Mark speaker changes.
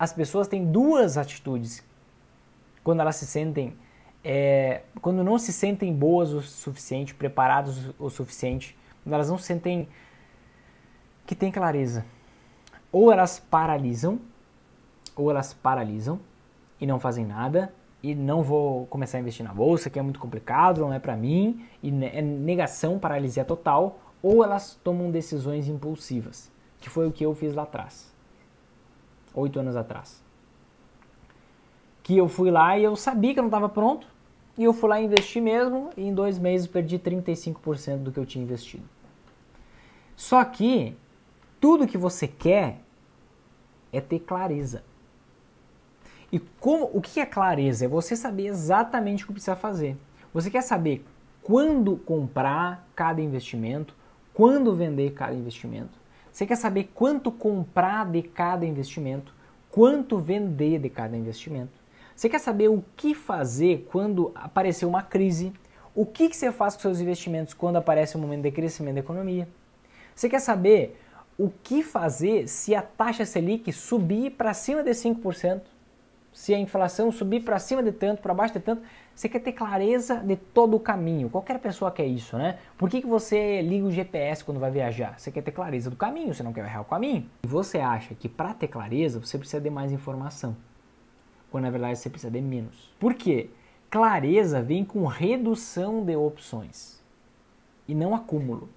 Speaker 1: as pessoas têm duas atitudes quando elas se sentem é, quando não se sentem boas o suficiente, preparadas o suficiente, quando elas não se sentem que tem clareza. Ou elas paralisam, ou elas paralisam e não fazem nada, e não vou começar a investir na bolsa, que é muito complicado, não é para mim, e é negação, paralisia total, ou elas tomam decisões impulsivas, que foi o que eu fiz lá atrás oito anos atrás. Que eu fui lá e eu sabia que eu não estava pronto, e eu fui lá investir mesmo, e em dois meses perdi 35% do que eu tinha investido. Só que tudo que você quer é ter clareza. E como, o que é clareza? É você saber exatamente o que precisa fazer. Você quer saber quando comprar cada investimento, quando vender cada investimento. Você quer saber quanto comprar de cada investimento, quanto vender de cada investimento. Você quer saber o que fazer quando aparecer uma crise, o que, que você faz com seus investimentos quando aparece um momento de crescimento da economia. Você quer saber o que fazer se a taxa Selic subir para cima de 5%? se a inflação subir para cima de tanto, para baixo de tanto, você quer ter clareza de todo o caminho. Qualquer pessoa quer isso, né? Por que, que você liga o GPS quando vai viajar? Você quer ter clareza do caminho, você não quer errar o caminho. E você acha que para ter clareza você precisa de mais informação, quando na verdade você precisa de menos. Por quê? Clareza vem com redução de opções e não acúmulo.